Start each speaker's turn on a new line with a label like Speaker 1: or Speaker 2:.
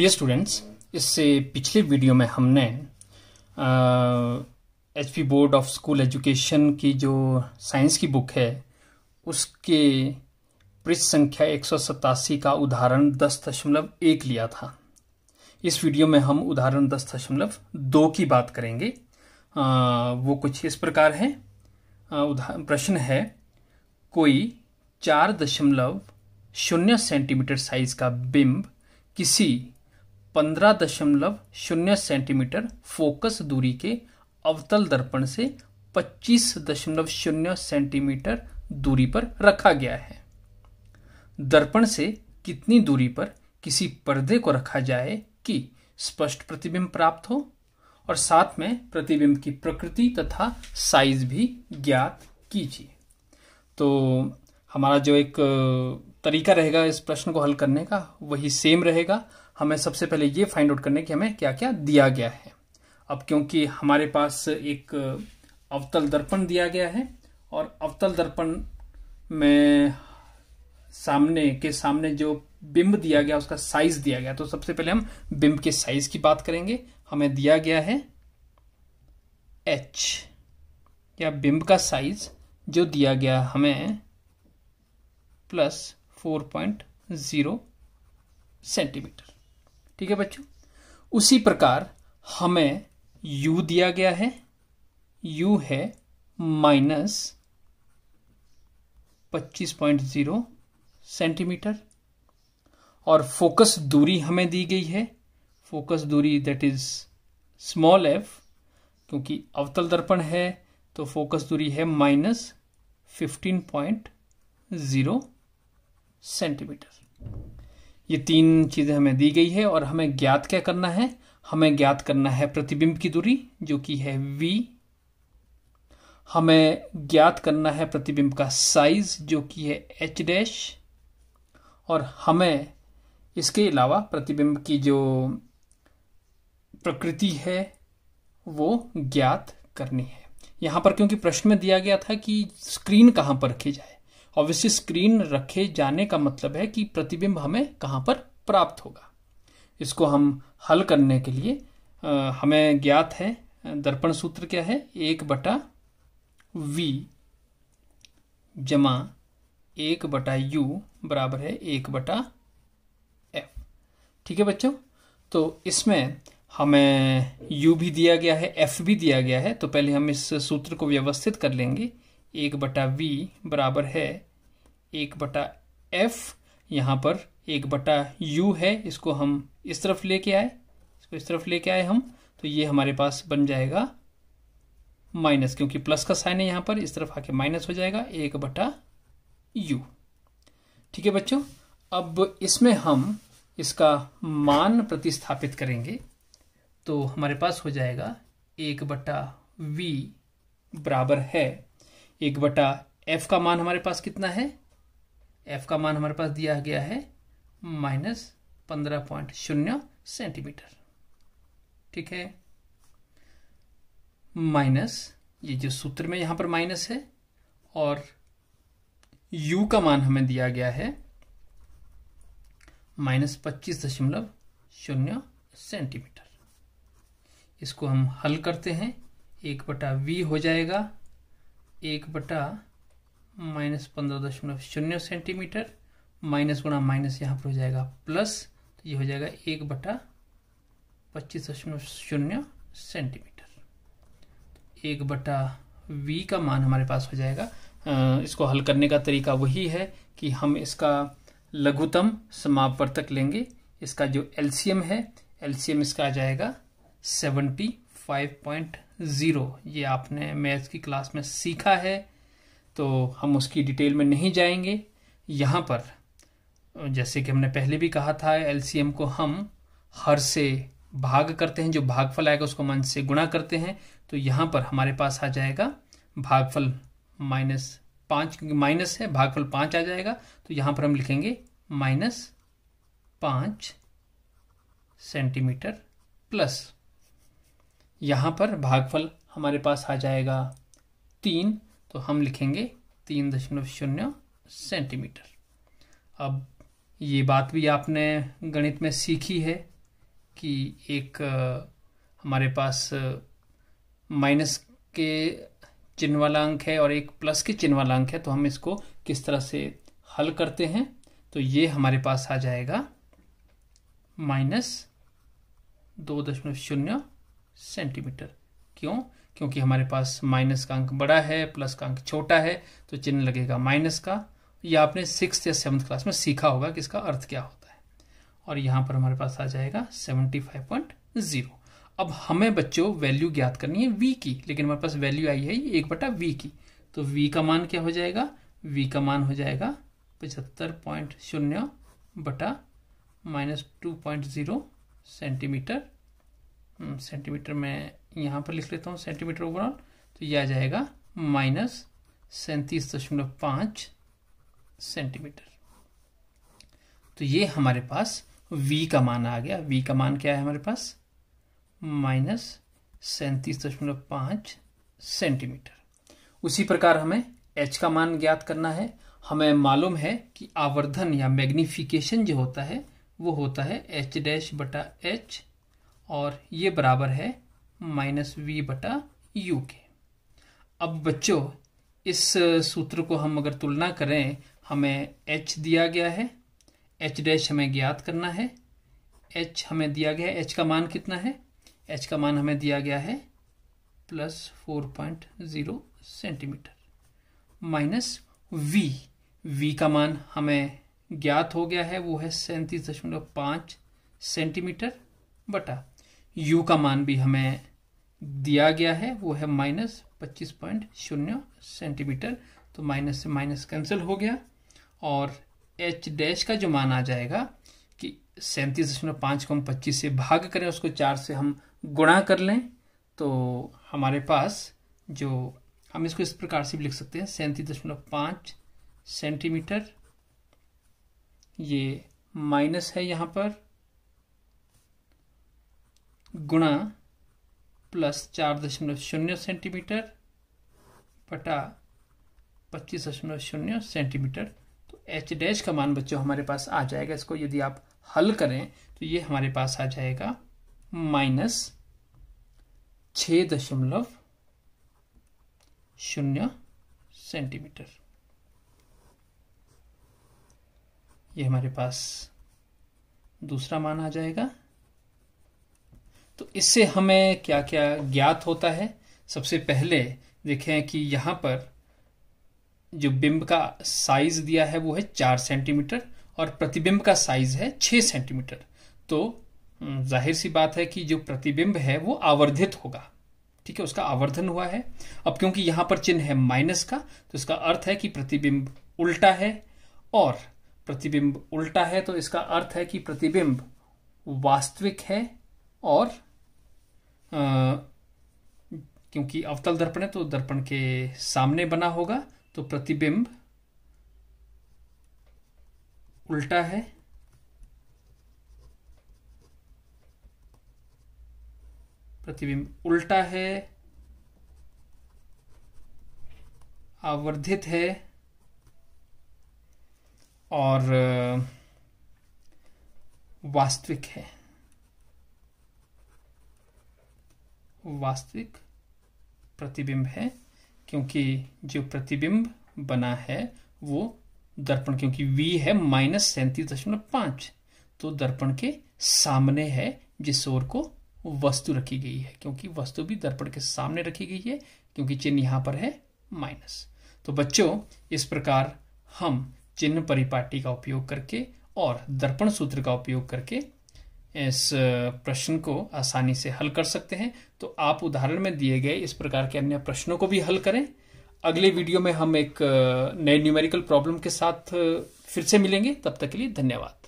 Speaker 1: dear students इससे पिछले video में हमने H P board of school education की जो साइंस की बुक है उसके पृष्ठ संख्या एक का उदाहरण दस दशमलव एक लिया था इस वीडियो में हम उदाहरण दस दशमलव दो की बात करेंगे आ, वो कुछ इस प्रकार है उदाहरण प्रश्न है कोई चार दशमलव शून्य सेंटीमीटर साइज का बिंब किसी पंद्रह दशमलव शून्य सेंटीमीटर फोकस दूरी के अवतल दर्पण से पच्चीस दशमलव शून्य सेंटीमीटर दूरी पर रखा गया है दर्पण से कितनी दूरी पर किसी पर्दे को रखा जाए कि स्पष्ट प्रतिबिंब प्राप्त हो और साथ में प्रतिबिंब की प्रकृति तथा साइज भी ज्ञात कीजिए तो हमारा जो एक तरीका रहेगा इस प्रश्न को हल करने का वही सेम रहेगा हमें सबसे पहले ये फाइंड आउट करने कि हमें क्या क्या दिया गया है अब क्योंकि हमारे पास एक अवतल दर्पण दिया गया है और अवतल दर्पण में सामने के सामने जो बिंब दिया गया उसका साइज दिया गया तो सबसे पहले हम बिंब के साइज की बात करेंगे हमें दिया गया है एच या बिंब का साइज जो दिया गया हमें plus four point zero centimetre ठीक है बच्चों उसी प्रकार हमें u दिया गया है u है माइनस पच्चीस पॉइंट जीरो सेंटीमीटर और फोकस दूरी हमें दी गई है फोकस दूरी दैट इज स्मॉल एफ क्योंकि अवतल दर्पण है तो फोकस दूरी है minus fifteen point zero centimetre ये तीन चीज़ें हमें दी गई है और हमें ज्ञात क्या करना है हमें ज्ञात करना है प्रतिबिंब की दूरी जो कि है v हमें ज्ञात करना है प्रतिबिंब का साइज जो कि है एच डैश और हमें इसके अलावा प्रतिबिंब की जो प्रकृति है वो ज्ञात करनी है यहां पर क्योंकि प्रश्न में दिया गया था कि स्क्रीन कहाँ पर रखी जाए ऑब्वियसली स्क्रीन रखे जाने का मतलब है कि प्रतिबिंब हमें कहाँ पर प्राप्त होगा इसको हम हल करने के लिए आ, हमें ज्ञात है दर्पण सूत्र क्या है एक बटा वी जमा एक बटा यू बराबर है एक बटा एफ ठीक है बच्चों तो इसमें हमें यू भी दिया गया है एफ भी दिया गया है तो पहले हम इस सूत्र को व्यवस्थित कर लेंगे एक बटा वी बराबर है एक बटा एफ यहाँ पर एक बटा यू है इसको हम इस तरफ लेके आए इसको इस तरफ लेके आए हम तो ये हमारे पास बन जाएगा माइनस क्योंकि प्लस का साइन है यहाँ पर इस तरफ आके माइनस हो जाएगा एक बटा यू ठीक है बच्चों अब इसमें हम इसका मान प्रतिस्थापित करेंगे तो हमारे पास हो जाएगा एक बटा वी बराबर है एक बटा एफ का मान हमारे पास कितना है एफ का मान हमारे पास दिया गया है माइनस पंद्रह पॉइंट शून्य सेंटीमीटर ठीक है माइनस ये जो सूत्र में यहां पर माइनस है और u का मान हमें दिया गया है माइनस पच्चीस दशमलव शून्य सेंटीमीटर इसको हम हल करते हैं एक बटा वी हो जाएगा एक बटा माइनस पंद्रह दशमलव शून्य सेंटीमीटर माइनस गुणा माइनस यहाँ पर हो जाएगा प्लस तो ये हो जाएगा एक बटा पच्चीस दशमलव शून्य सेंटीमीटर तो एक बटा वी का मान हमारे पास हो जाएगा इसको हल करने का तरीका वही है कि हम इसका लघुतम समापवर्तक लेंगे इसका जो एलसीएम है एलसीएम इसका आ जाएगा सेवेंटी फाइव पॉइंट ज़ीरो ये आपने मैथ्स की क्लास में सीखा है तो हम उसकी डिटेल में नहीं जाएंगे यहाँ पर जैसे कि हमने पहले भी कहा था एलसीएम को हम हर से भाग करते हैं जो भागफल आएगा उसको मन से गुणा करते हैं तो यहाँ पर हमारे पास आ जाएगा भागफल माइनस पाँच क्योंकि माइनस है भागफल पाँच आ जाएगा तो यहाँ पर हम लिखेंगे माइनस पाँच सेंटीमीटर प्लस यहाँ पर भागफल हमारे पास आ जाएगा तीन तो हम लिखेंगे तीन दशमलव शून्य सेंटीमीटर अब ये बात भी आपने गणित में सीखी है कि एक हमारे पास माइनस के चिन्ह वाला अंक है और एक प्लस के चिन्ह वाला अंक है तो हम इसको किस तरह से हल करते हैं तो ये हमारे पास आ जाएगा माइनस दो दशमलव शून्य सेंटीमीटर क्यों क्योंकि हमारे पास माइनस का अंक बड़ा है प्लस का अंक छोटा है तो चिन्ह लगेगा माइनस का यह आपने सिक्स या सेवन्थ क्लास में सीखा होगा कि इसका अर्थ क्या होता है और यहाँ पर हमारे पास आ जाएगा सेवेंटी फाइव पॉइंट जीरो अब हमें बच्चों वैल्यू ज्ञात करनी है वी की लेकिन हमारे पास वैल्यू आई है ये एक बटा वी की तो वी का मान क्या हो जाएगा वी का मान हो जाएगा पचहत्तर पॉइंट शून्य बटा minus two point zero centimetre centimetre hmm, में यहाँ पर लिख लेता हूँ सेंटीमीटर ओवरऑल तो यह आ जाएगा माइनस सैंतीस दशमलव पाँच सेंटीमीटर तो ये हमारे पास v का मान आ गया v का मान क्या है हमारे पास माइनस सैंतीस दशमलव पाँच सेंटीमीटर उसी प्रकार हमें h का मान ज्ञात करना है हमें मालूम है कि आवर्धन या मैग्निफिकेशन जो होता है वो होता है h डैश बटा h और ये बराबर है माइनस वी बटा यू के अब बच्चों इस सूत्र को हम अगर तुलना करें हमें एच दिया गया है एच डैश हमें ज्ञात करना है एच हमें दिया गया है एच का मान कितना है एच का मान हमें दिया गया है plus four point zero centimetre minus V V का मान हमें ज्ञात हो गया है वो है सैंतीस दशमलव पाँच सेंटीमीटर बटा u का मान भी हमें दिया गया है वो है माइनस पच्चीस पॉइंट शून्य सेंटीमीटर तो माइनस से माइनस कैंसिल हो गया और एच डैश का जो मान आ जाएगा कि सैंतीस दशमलव पाँच को हम पच्चीस से भाग करें उसको चार से हम गुणा कर लें तो हमारे पास जो हम इसको इस प्रकार से भी लिख सकते हैं सैंतीस दशमलव पाँच सेंटीमीटर ये माइनस है यहाँ पर गुणा प्लस चार दशमलव शून्य सेंटीमीटर बटा पच्चीस दशमलव शून्य सेंटीमीटर तो एच डैश का मान बच्चों हमारे पास आ जाएगा इसको यदि आप हल करें तो ये हमारे पास आ जाएगा माइनस छ दशमलव शून्य सेंटीमीटर ये हमारे पास दूसरा मान आ जाएगा तो इससे हमें क्या क्या ज्ञात होता है सबसे पहले देखें कि यहाँ पर जो बिंब का साइज दिया है वो है चार सेंटीमीटर और प्रतिबिंब का साइज है छः सेंटीमीटर तो जाहिर सी बात है कि जो प्रतिबिंब है वो आवर्धित होगा ठीक है उसका आवर्धन हुआ है अब क्योंकि यहाँ पर चिन्ह है माइनस का तो इसका अर्थ है कि प्रतिबिंब उल्टा है और प्रतिबिंब उल्टा है तो इसका अर्थ है कि प्रतिबिंब वास्तविक है और क्योंकि अवतल दर्पण है तो दर्पण के सामने बना होगा तो प्रतिबिंब उल्टा है प्रतिबिंब उल्टा है आवर्धित है और वास्तविक है वास्तविक प्रतिबिंब है क्योंकि जो प्रतिबिंब बना है वो दर्पण क्योंकि v है माइनस सैंतीस दशमलव पांच तो दर्पण के सामने है जिस ओर को वस्तु रखी गई है क्योंकि वस्तु भी दर्पण के सामने रखी गई है क्योंकि चिन्ह यहाँ पर है माइनस तो बच्चों इस प्रकार हम चिन्ह परिपाटी का उपयोग करके और दर्पण सूत्र का उपयोग करके इस प्रश्न को आसानी से हल कर सकते हैं तो आप उदाहरण में दिए गए इस प्रकार के अन्य प्रश्नों को भी हल करें अगले वीडियो में हम एक नए न्यूमेरिकल प्रॉब्लम के साथ फिर से मिलेंगे तब तक के लिए धन्यवाद